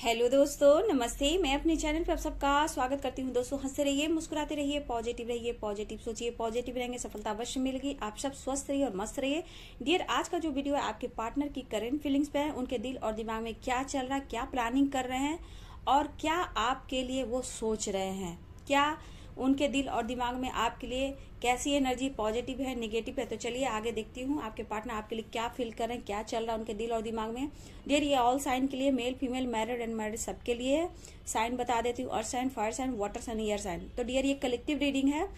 hello दोस्तों नमस्ते मैं अपने चैनल पर आप सबका स्वागत करती हूं दोस्तों हंसते रहिए मुस्कुराते रहिए पॉजिटिव रहिए पॉजिटिव सोचिए पॉजिटिव रहेंगे सफलता अवश्य मिलेगी आप सब स्वस्थ रहिए और मस्त रहिए डियर आज का जो वीडियो है आपके पार्टनर की करेंट फीलिंग्स पे है उनके दिल और दिमाग में क्या चल रहा है क्या प्लानिंग कर रहे हैं और क्या आपके लिए वो सोच रहे हैं क्या उनके दिल और दिमाग में आपके लिए कैसी एनर्जी पॉजिटिव है निगेटिव है तो चलिए आगे देखती हूँ आपके पार्टनर आपके लिए क्या फील कर रहे हैं क्या चल रहा है उनके दिल और दिमाग में डेयर ये ऑल साइन के लिए male female married and married सबके लिए साइन बता देती हूँ earth sign fire sign water sign air sign तो डियर ये कलेक्टिव रीडिंग है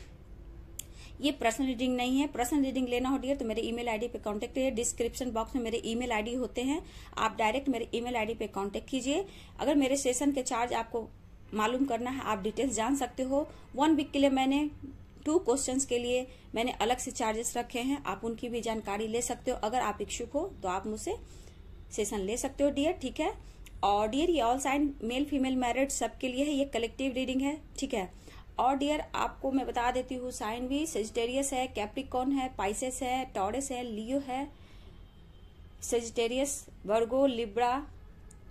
ये पर्सनल रीडिंग नहीं है पर्सनल रीडिंग लेना हो डियर तो मेरे ईमेल आईडी पे कांटेक्ट करिए डिस्क्रिप्शन बॉक्स में मेरे ईमेल आईडी होते हैं आप डायरेक्ट मेरे ईमेल आईडी पे कांटेक्ट कीजिए अगर मेरे सेशन के चार्ज आपको मालूम करना है आप डिटेल्स जान सकते हो वन वीक के लिए मैंने टू क्वेश्चंस के लिए मैंने अलग से चार्जेस रखे हैं आप उनकी भी जानकारी ले सकते हो अगर आप इच्छुक हो तो आप मुझसे सेशन ले सकते हो डियर ठीक है और डियर ये all sign male female married सबके लिए है ये कलेक्टिव रीडिंग है ठीक है और डियर आपको मैं बता देती हूँ साइन भी सेजिटेरियस है कैप्रिकॉन है पाइसेस है टॉरेस है लियो है Sagittarius Virgo Libra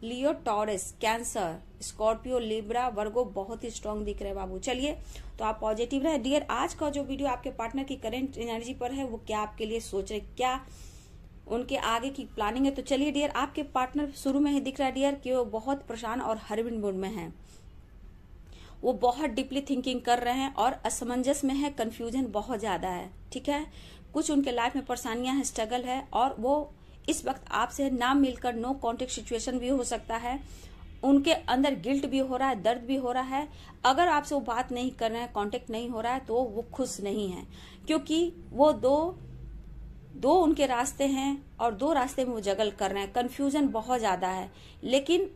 Leo Taurus Cancer Scorpio Libra Virgo बहुत ही स्ट्रांग दिख रहे हैं बाबू चलिए तो आप पॉजिटिव रहे डियर आज का जो वीडियो आपके पार्टनर की करेंट एनर्जी पर है वो क्या आपके लिए सोच रहे क्या उनके आगे की प्लानिंग है तो चलिए डियर आपके पार्टनर शुरू में ही दिख रहा है डियर कि वो बहुत परेशान और हरविंद मूड में है वो बहुत डीपली थिंकिंग कर रहे हैं और असमंजस में है कन्फ्यूजन बहुत ज़्यादा है ठीक है कुछ उनके लाइफ में परेशानियां हैं स्ट्रगल है और वो इस वक्त आपसे ना मिलकर नो कॉन्टेक्ट सिचुएशन भी हो सकता है उनके अंदर गिल्ट भी हो रहा है दर्द भी हो रहा है अगर आपसे वो बात नहीं कर रहे हैं कॉन्टेक्ट नहीं हो रहा है तो वो खुश नहीं है क्योंकि वो दो दो उनके रास्ते हैं और दो रास्ते में वो जगल कर रहे हैं कन्फ्यूजन बहुत ज़्यादा है लेकिन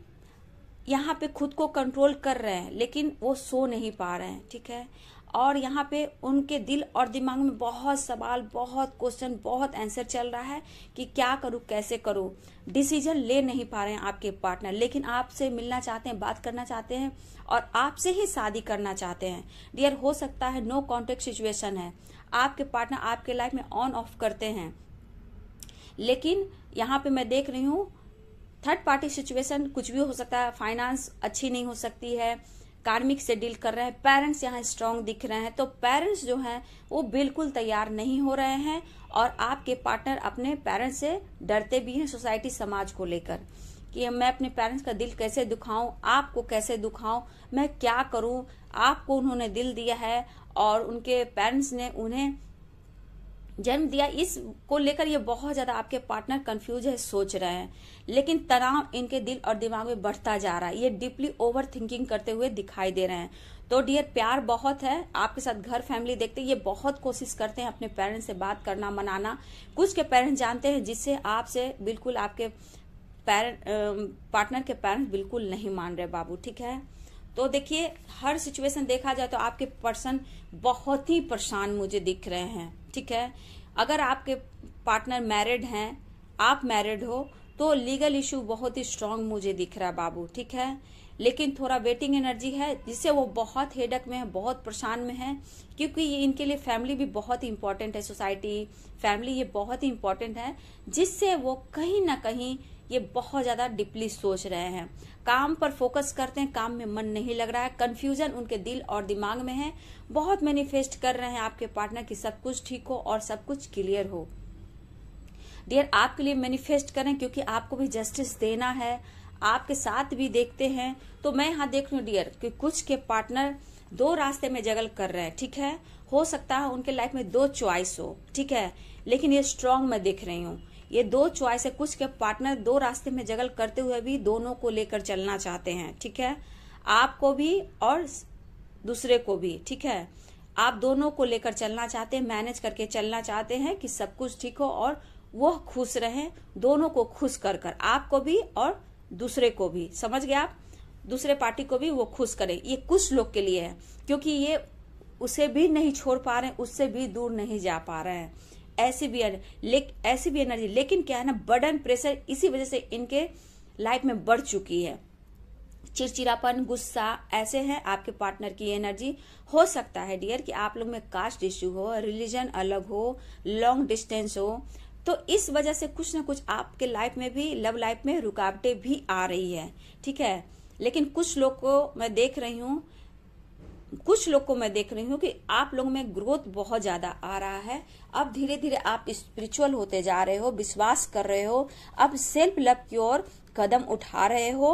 यहाँ पे खुद को कंट्रोल कर रहे हैं लेकिन वो सो नहीं पा रहे हैं ठीक है और यहाँ पे उनके दिल और दिमाग में बहुत सवाल बहुत क्वेश्चन बहुत आंसर चल रहा है कि क्या करूँ कैसे करूँ डिसीजन ले नहीं पा रहे हैं आपके पार्टनर लेकिन आपसे मिलना चाहते हैं बात करना चाहते हैं और आपसे ही शादी करना चाहते हैं डियर हो सकता है नो कॉन्टेक्ट सिचुएशन है आपके पार्टनर आपके लाइफ में ऑन ऑफ करते हैं लेकिन यहाँ पे मैं देख रही हूँ थर्ड पार्टी सिचुएशन कुछ भी हो सकता है फाइनेंस अच्छी नहीं हो सकती है कार्मिक से डील कर रहे हैं पेरेंट्स यहाँ स्ट्रांग दिख रहे हैं तो पेरेंट्स जो हैं वो बिल्कुल तैयार नहीं हो रहे हैं और आपके पार्टनर अपने पेरेंट्स से डरते भी हैं सोसाइटी समाज को लेकर कि मैं अपने पेरेंट्स का दिल कैसे दुखाऊं आपको कैसे दुखाऊं मैं क्या करूं आपको उन्होंने दिल दिया है और उनके पेरेंट्स ने उन्हें जन्म दिया इस को लेकर ये बहुत ज्यादा आपके पार्टनर कंफ्यूज है सोच रहे हैं लेकिन तनाव इनके दिल और दिमाग में बढ़ता जा रहा है ये डीपली ओवर थिंकिंग करते हुए दिखाई दे रहे हैं तो डियर प्यार बहुत है आपके साथ घर फैमिली देखते ये बहुत कोशिश करते हैं अपने पेरेंट्स से बात करना मनाना कुछ के पेरेंट्स जानते हैं जिससे आपसे बिल्कुल आपके पार्टनर के पेरेंट्स बिल्कुल नहीं मान रहे बाबू ठीक है तो देखिए हर सिचुएशन देखा जाए तो आपके पर्सन बहुत ही परेशान मुझे दिख रहे हैं ठीक है अगर आपके पार्टनर मैरिड हैं आप मैरिड हो तो लीगल इशू बहुत ही स्ट्रांग मुझे दिख रहा है बाबू ठीक है लेकिन थोड़ा वेटिंग एनर्जी है जिससे वो बहुत हेडक में है बहुत परेशान में है क्योंकि ये इनके लिए फैमिली भी बहुत ही इंपॉर्टेंट है सोसाइटी फैमिली ये बहुत ही इंपॉर्टेंट है जिससे वो कहीं ना कहीं ये बहुत ज़्यादा डीपली सोच रहे हैं काम पर फोकस करते हैं काम में मन नहीं लग रहा है कंफ्यूजन उनके दिल और दिमाग में है बहुत मैनिफेस्ट कर रहे हैं आपके पार्टनर की सब कुछ ठीक हो और सब कुछ क्लियर हो डियर आपके लिए मैनिफेस्ट करें क्योंकि आपको भी जस्टिस देना है आपके साथ भी देखते हैं तो मैं यहाँ देख हूँ डियर कि कुछ के पार्टनर दो रास्ते में जगल कर रहे हैं ठीक है हो सकता है उनके लाइफ में दो च्वाइस हो ठीक है लेकिन ये स्ट्रांग मैं देख रही हूँ ये दो च्वाइस है कुछ के पार्टनर दो रास्ते में जगल करते हुए भी दोनों को लेकर चलना चाहते हैं ठीक है आपको भी और दूसरे को भी ठीक है आप दोनों को लेकर चलना चाहते हैं मैनेज करके चलना चाहते हैं कि सब कुछ ठीक हो और वह खुश रहे दोनों को खुश कर कर आपको भी और दूसरे को भी समझ गए आप दूसरे पार्टी को भी वो खुश करे ये कुछ लोग के लिए है क्योंकि ये उसे भी नहीं छोड़ पा रहे उससे भी दूर नहीं जा पा रहे हैं ऐसी भी ले, ऐसी भी एनर्जी लेकिन क्या है ना बर्डन प्रेशर इसी वजह से इनके लाइफ में बढ़ चुकी है चिड़चिड़ापन गुस्सा ऐसे हैं आपके पार्टनर की एनर्जी हो सकता है डियर कि आप लोग में कास्ट इश्यू हो रिलीजन अलग हो लॉन्ग डिस्टेंस हो तो इस वजह से कुछ ना कुछ आपके लाइफ में भी लव लाइफ में रुकावटें भी आ रही है ठीक है लेकिन कुछ लोग को मैं देख रही हूँ कुछ लोग को मैं देख रही हूँ कि आप लोग में ग्रोथ बहुत ज्यादा आ रहा है अब धीरे धीरे आप स्पिरिचुअल होते जा रहे हो विश्वास कर रहे हो अब सेल्फ लव की ओर कदम उठा रहे हो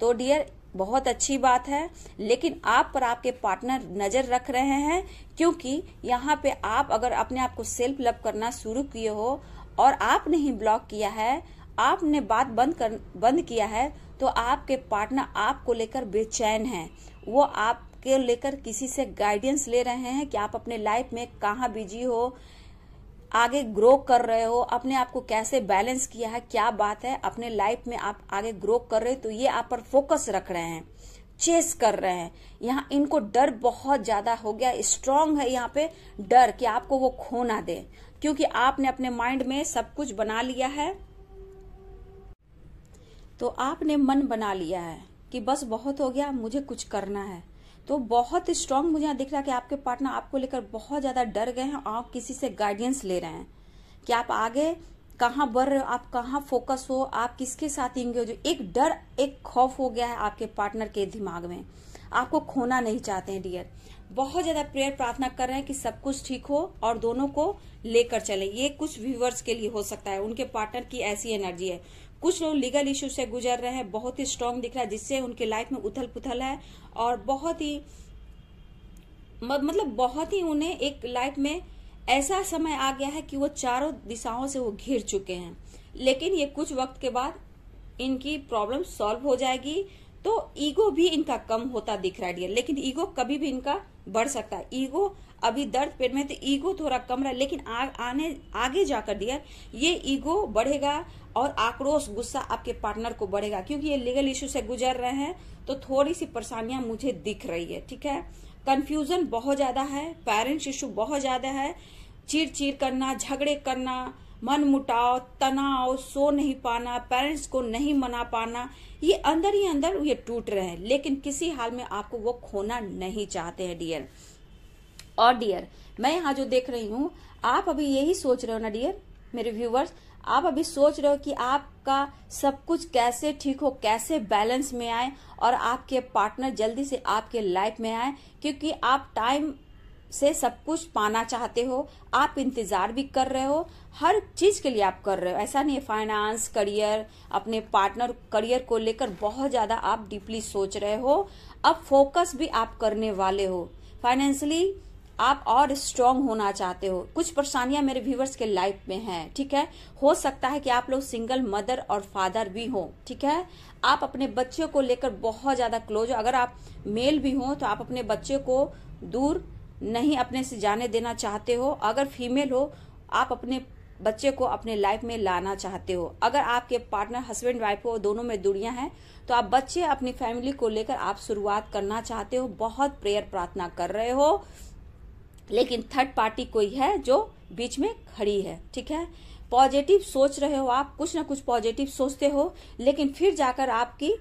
तो डियर बहुत अच्छी बात है लेकिन आप पर आपके पार्टनर नजर रख रहे हैं क्योंकि यहाँ पे आप अगर अपने आप को सेल्फ लव करना शुरू किए हो और आपने ही ब्लॉक किया है आपने बात बंद कर बंद किया है तो आपके पार्टनर आपको लेकर बेचैन है वो आप को लेकर किसी से गाइडेंस ले रहे हैं कि आप अपने लाइफ में कहाँ बिजी हो आगे ग्रो कर रहे हो अपने आप को कैसे बैलेंस किया है क्या बात है अपने लाइफ में आप आगे ग्रो कर रहे हो तो ये आप पर फोकस रख रहे हैं चेस कर रहे हैं यहाँ इनको डर बहुत ज्यादा हो गया स्ट्रांग है यहाँ पे डर कि आपको वो खोना दे क्योंकि आपने अपने माइंड में सब कुछ बना लिया है तो आपने मन बना लिया है कि बस बहुत हो गया मुझे कुछ करना है तो बहुत स्ट्रांग मुझे यहाँ दिख रहा है कि आपके पार्टनर आपको लेकर बहुत ज़्यादा डर गए हैं और किसी से गाइडेंस ले रहे हैं कि आप आगे कहाँ बढ़ रहे हो आप कहाँ फोकस हो आप किसके साथ हो जो एक डर एक खौफ हो गया है आपके पार्टनर के दिमाग में आपको खोना नहीं चाहते हैं डियर बहुत ज्यादा प्रेयर प्रार्थना कर रहे हैं कि सब कुछ ठीक हो और दोनों को लेकर चले ये कुछ व्यूवर्स के लिए हो सकता है उनके पार्टनर की ऐसी एनर्जी है कुछ लोग लीगल इश्यू से गुजर रहे हैं बहुत ही स्ट्रांग दिख रहा है जिससे उनके लाइफ में उथल पुथल है और बहुत ही मतलब बहुत ही उन्हें एक लाइफ में ऐसा समय आ गया है कि वो चारों दिशाओं से वो घिर चुके हैं लेकिन ये कुछ वक्त के बाद इनकी प्रॉब्लम सॉल्व हो जाएगी तो ईगो भी इनका कम होता दिख रहा है लेकिन ईगो कभी भी इनका बढ़ सकता है ईगो अभी दर्द पेट में तो ईगो थोड़ा कम रहा लेकिन आ, आने आगे जाकर डियर ये ईगो बढ़ेगा और आक्रोश गुस्सा आपके पार्टनर को बढ़ेगा क्योंकि ये लीगल इशू से गुजर रहे हैं तो थोड़ी सी परेशानियां मुझे दिख रही है ठीक है कन्फ्यूजन बहुत ज्यादा है पेरेंट्स इशू बहुत ज्यादा है चीर चीर करना झगड़े करना मन मुटाव तनाव सो नहीं पाना पेरेंट्स को नहीं मना पाना ये अंदर ही अंदर ये टूट रहे हैं लेकिन किसी हाल में आपको वो खोना नहीं चाहते हैं डियर और डियर मैं यहाँ जो देख रही हूँ आप अभी यही सोच रहे हो ना डियर मेरे व्यूवर्स आप अभी सोच रहे हो कि आपका सब कुछ कैसे ठीक हो कैसे बैलेंस में आए और आपके पार्टनर जल्दी से आपके लाइफ में आए क्योंकि आप टाइम से सब कुछ पाना चाहते हो आप इंतजार भी कर रहे हो हर चीज के लिए आप कर रहे हो ऐसा नहीं है फाइनेंस करियर अपने पार्टनर करियर को लेकर बहुत ज्यादा आप डीपली सोच रहे हो अब फोकस भी आप करने वाले हो फाइनेंशियली आप और स्ट्रांग होना चाहते हो कुछ परेशानियां मेरे व्यूवर्स के लाइफ में हैं ठीक है हो सकता है कि आप लोग सिंगल मदर और फादर भी हो ठीक है आप अपने बच्चों को लेकर बहुत ज्यादा क्लोज हो अगर आप मेल भी हो तो आप अपने बच्चे को दूर नहीं अपने से जाने देना चाहते हो अगर फीमेल हो आप अपने बच्चे को अपने लाइफ में लाना चाहते हो अगर आपके पार्टनर हस्बैंड वाइफ हो दोनों में दूरियां हैं तो आप बच्चे अपनी फैमिली को लेकर आप शुरुआत करना चाहते हो बहुत प्रेयर प्रार्थना कर रहे हो लेकिन थर्ड पार्टी कोई है जो बीच में खड़ी है ठीक है पॉजिटिव सोच रहे हो आप कुछ ना कुछ पॉजिटिव सोचते हो लेकिन फिर जाकर आपकी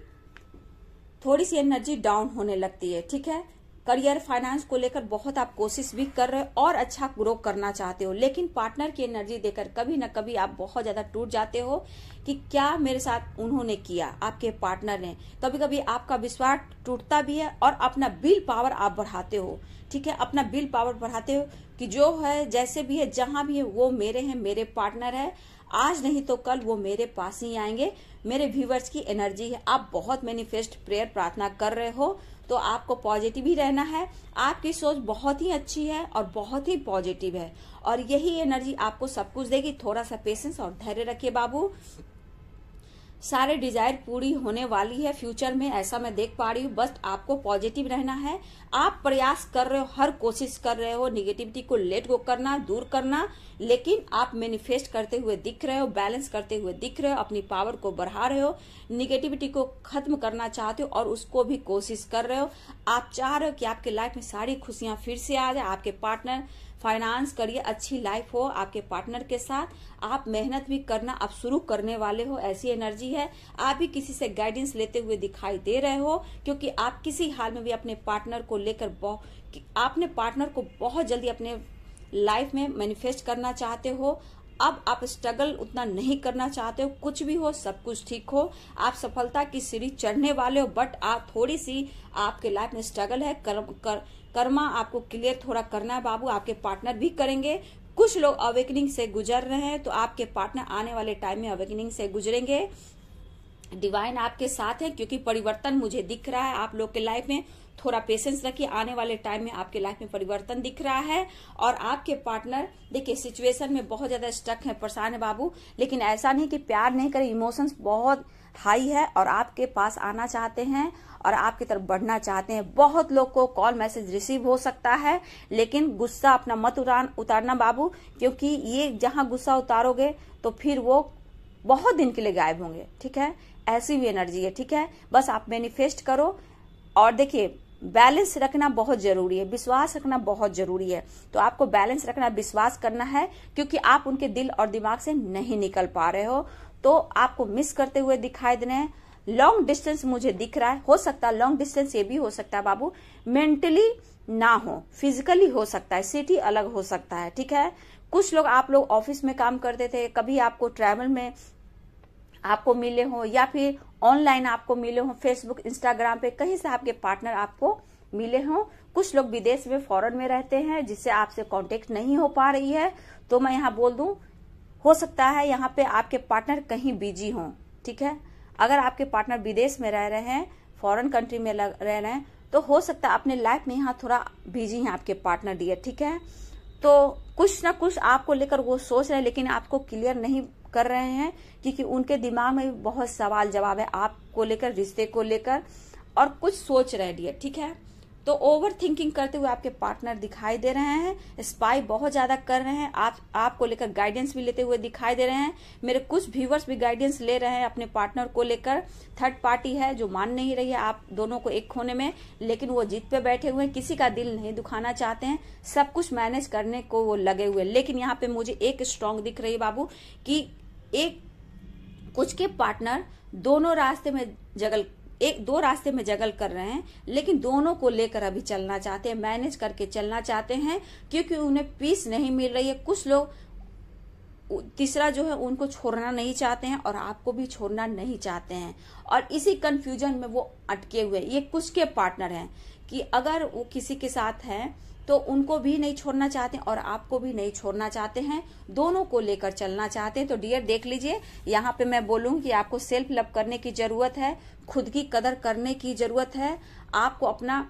थोड़ी सी एनर्जी डाउन होने लगती है ठीक है करियर फाइनेंस को लेकर बहुत आप कोशिश भी कर रहे हो और अच्छा ग्रो करना चाहते हो लेकिन पार्टनर की एनर्जी देकर कभी ना कभी आप बहुत ज़्यादा टूट जाते हो कि क्या मेरे साथ उन्होंने किया आपके पार्टनर ने कभी कभी आपका विश्वास टूटता भी है और अपना बिल पावर आप बढ़ाते हो ठीक है अपना बिल पावर बढ़ाते हो कि जो है जैसे भी है जहां भी है वो मेरे हैं मेरे पार्टनर है आज नहीं तो कल वो मेरे पास ही आएंगे मेरे व्यूवर्स की एनर्जी है आप बहुत मैनिफेस्ट प्रेयर प्रार्थना कर रहे हो तो आपको पॉजिटिव ही रहना है आपकी सोच बहुत ही अच्छी है और बहुत ही पॉजिटिव है और यही एनर्जी आपको सब कुछ देगी थोड़ा सा पेशेंस और धैर्य रखिए बाबू सारे डिजायर पूरी होने वाली है फ्यूचर में ऐसा मैं देख पा रही हूँ बस आपको पॉजिटिव रहना है आप प्रयास कर रहे हो हर कोशिश कर रहे हो निगेटिविटी को लेट गो करना दूर करना लेकिन आप मैनिफेस्ट करते हुए दिख रहे हो बैलेंस करते हुए दिख रहे हो अपनी पावर को बढ़ा रहे हो निगेटिविटी को खत्म करना चाहते हो और उसको भी कोशिश कर रहे हो आप चाह रहे हो कि आपके लाइफ में सारी खुशियां फिर से आ जाए आपके पार्टनर फाइनेंस करिए अच्छी लाइफ हो आपके पार्टनर के साथ आप मेहनत भी करना आप शुरू करने वाले हो ऐसी एनर्जी है आप भी किसी से गाइडेंस लेते हुए दिखाई दे रहे हो क्योंकि आप किसी हाल में भी अपने पार्टनर को लेकर आपने पार्टनर को बहुत जल्दी अपने लाइफ में मैनिफेस्ट करना चाहते हो अब आप स्ट्रगल उतना नहीं करना चाहते हो कुछ भी हो सब कुछ ठीक हो आप सफलता की सीढ़ी चढ़ने वाले हो बट आप थोड़ी सी आपके लाइफ में स्ट्रगल है कर, कर, कर्मा आपको क्लियर थोड़ा करना है बाबू आपके पार्टनर भी करेंगे कुछ लोग अवेकनिंग से गुजर रहे हैं तो आपके पार्टनर आने वाले टाइम में अवेकनिंग से गुजरेंगे डिवाइन आपके साथ है क्योंकि परिवर्तन मुझे दिख रहा है आप लोग के लाइफ में थोड़ा पेशेंस रखिए आने वाले टाइम में आपके लाइफ में परिवर्तन दिख रहा है और आपके पार्टनर देखिए सिचुएशन में बहुत ज्यादा स्टक है परेशान है बाबू लेकिन ऐसा नहीं कि प्यार नहीं करें इमोशंस बहुत हाई है और आपके पास आना चाहते हैं और आपकी तरफ बढ़ना चाहते हैं बहुत लोग को कॉल मैसेज रिसीव हो सकता है लेकिन गुस्सा अपना मत उतार उतारना बाबू क्योंकि ये जहां गुस्सा उतारोगे तो फिर वो बहुत दिन के लिए गायब होंगे ठीक है ऐसी भी एनर्जी है ठीक है बस आप मैनिफेस्ट करो और देखिए बैलेंस रखना बहुत जरूरी है विश्वास रखना बहुत जरूरी है तो आपको बैलेंस रखना विश्वास करना है क्योंकि आप उनके दिल और दिमाग से नहीं निकल पा रहे हो तो आपको मिस करते हुए दिखाई दे रहे हैं लॉन्ग डिस्टेंस मुझे दिख रहा है हो सकता है लॉन्ग डिस्टेंस ये भी हो सकता है बाबू मेंटली ना हो फिजिकली हो सकता है सिटी अलग हो सकता है ठीक है कुछ लोग आप लोग ऑफिस में काम करते थे कभी आपको ट्रैवल में आपको मिले हों या फिर ऑनलाइन आपको मिले हों फेसबुक इंस्टाग्राम पे कहीं से आपके पार्टनर आपको मिले हों कुछ लोग विदेश में फॉरेन में रहते हैं जिससे आपसे कांटेक्ट नहीं हो पा रही है तो मैं यहाँ बोल दू हो सकता है यहाँ पे आपके पार्टनर कहीं बिजी हो ठीक है अगर आपके पार्टनर विदेश में रह रहे हैं फॉरन कंट्री में लग, रह रहे हैं तो हो सकता है अपने लाइफ में यहाँ थोड़ा बिजी है आपके पार्टनर डियर ठीक है तो कुछ ना कुछ आपको लेकर वो सोच रहे हैं लेकिन आपको क्लियर नहीं कर रहे हैं क्योंकि उनके दिमाग में बहुत सवाल जवाब है आपको लेकर रिश्ते को लेकर और कुछ सोच रहे डियर ठीक है तो ओवर थिंकिंग करते हुए आपके पार्टनर दिखाई दे रहे हैं स्पाई बहुत ज्यादा कर रहे हैं आप आपको लेकर गाइडेंस भी लेते हुए दिखाई दे रहे हैं मेरे कुछ व्यूवर्स भी गाइडेंस ले रहे हैं अपने पार्टनर को लेकर थर्ड पार्टी है जो मान नहीं रही है आप दोनों को एक खोने में लेकिन वो जीत पे बैठे हुए हैं किसी का दिल नहीं दुखाना चाहते हैं सब कुछ मैनेज करने को वो लगे हुए लेकिन यहाँ पे मुझे एक स्ट्रांग दिख रही है बाबू की एक कुछ के पार्टनर दोनों रास्ते में जगल एक दो रास्ते में जगल कर रहे हैं लेकिन दोनों को लेकर अभी चलना चाहते हैं मैनेज करके चलना चाहते हैं क्योंकि उन्हें पीस नहीं मिल रही है कुछ लोग तीसरा जो है उनको छोड़ना नहीं चाहते हैं और आपको भी छोड़ना नहीं चाहते हैं और इसी कंफ्यूजन में वो अटके हुए ये कुछ के पार्टनर हैं कि अगर वो किसी के साथ है तो उनको भी नहीं छोड़ना चाहते और आपको भी नहीं छोड़ना चाहते हैं दोनों को लेकर चलना चाहते हैं तो डियर देख लीजिए यहाँ पे मैं बोलूँ कि आपको सेल्फ लव करने की जरूरत है खुद की कदर करने की जरूरत है आपको अपना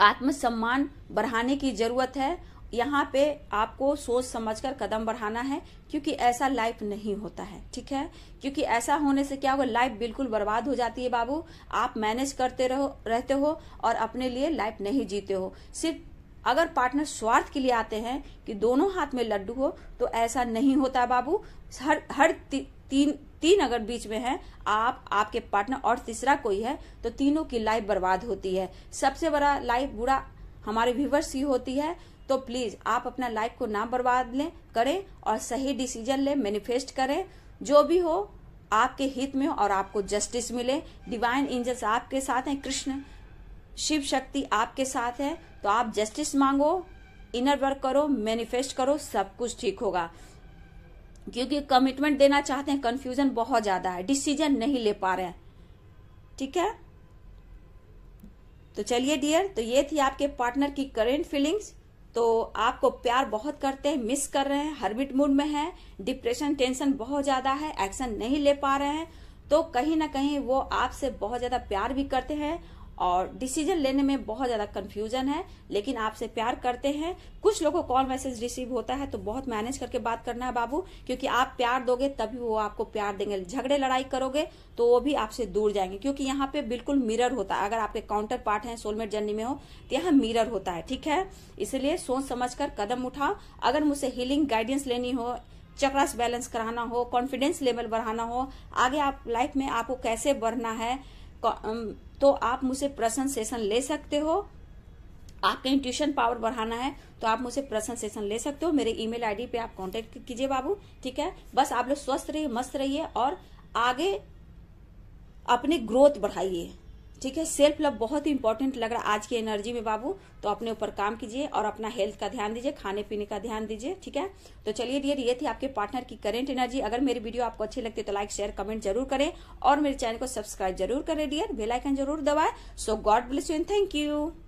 आत्मसम्मान बढ़ाने की जरूरत है यहाँ पे आपको सोच समझकर कदम बढ़ाना है क्योंकि ऐसा लाइफ नहीं होता है ठीक है क्योंकि ऐसा होने से क्या होगा लाइफ बिल्कुल बर्बाद हो जाती है बाबू आप मैनेज करते रहो रहते हो और अपने लिए लाइफ नहीं जीते हो सिर्फ अगर पार्टनर स्वार्थ के लिए आते हैं कि दोनों हाथ में लड्डू हो तो ऐसा नहीं होता बाबू हर हर ती, तीन तीन अगर बीच में है आप आपके पार्टनर और तीसरा कोई है तो तीनों की लाइफ बर्बाद होती है सबसे बड़ा लाइफ बुरा हमारे व्यूवर्स ही होती है तो प्लीज आप अपना लाइफ को ना बर्बाद लें करें और सही डिसीजन लें मैनिफेस्ट करें जो भी हो आपके हित में और आपको जस्टिस मिले डिवाइन एंजल्स आपके साथ हैं कृष्ण शिव शक्ति आपके साथ है तो आप जस्टिस मांगो इनर वर्क करो मैनिफेस्ट करो सब कुछ ठीक होगा क्योंकि कमिटमेंट देना चाहते हैं कंफ्यूजन बहुत ज्यादा है डिसीजन नहीं ले पा रहे हैं ठीक है तो चलिए डियर तो ये थी आपके पार्टनर की करेंट फीलिंग्स तो आपको प्यार बहुत करते हैं मिस कर रहे हैं हर्बिट मूड में है डिप्रेशन टेंशन बहुत ज्यादा है एक्शन नहीं ले पा रहे हैं तो कहीं ना कहीं वो आपसे बहुत ज्यादा प्यार भी करते हैं और डिसीजन लेने में बहुत ज़्यादा कन्फ्यूजन है लेकिन आपसे प्यार करते हैं कुछ लोगों को कॉल मैसेज रिसीव होता है तो बहुत मैनेज करके बात करना है बाबू क्योंकि आप प्यार दोगे तभी वो आपको प्यार देंगे झगड़े लड़ाई करोगे तो वो भी आपसे दूर जाएंगे क्योंकि यहाँ पे बिल्कुल मिरर होता है अगर आपके काउंटर पार्ट है सोलमेट जर्नी में हो तो यहाँ मिरर होता है ठीक है इसलिए सोच समझ कर कदम उठाओ अगर मुझसे हीलिंग गाइडेंस लेनी हो चक्रास बैलेंस कराना हो कॉन्फिडेंस लेवल बढ़ाना हो आगे आप लाइफ में आपको कैसे बढ़ना है तो आप मुझसे प्रश्न सेशन ले सकते हो आपके इंट्यूशन पावर बढ़ाना है तो आप मुझसे प्रश्न सेशन ले सकते हो मेरे ईमेल आईडी पे आप कांटेक्ट कीजिए बाबू ठीक है बस आप लोग स्वस्थ रहिए मस्त रहिए और आगे अपने ग्रोथ बढ़ाइए ठीक है सेल्फ लव बहुत ही इंपॉर्टेंट लग रहा है आज की एनर्जी में बाबू तो अपने ऊपर काम कीजिए और अपना हेल्थ का ध्यान दीजिए खाने पीने का ध्यान दीजिए ठीक है तो चलिए डियर ये थी आपके पार्टनर की करेंट एनर्जी अगर मेरी वीडियो आपको अच्छी लगती है तो लाइक शेयर कमेंट जरूर करें और मेरे चैनल को सब्सक्राइब जरूर करें डियर बेलाइकन जरूर दबाए so God bless you and thank you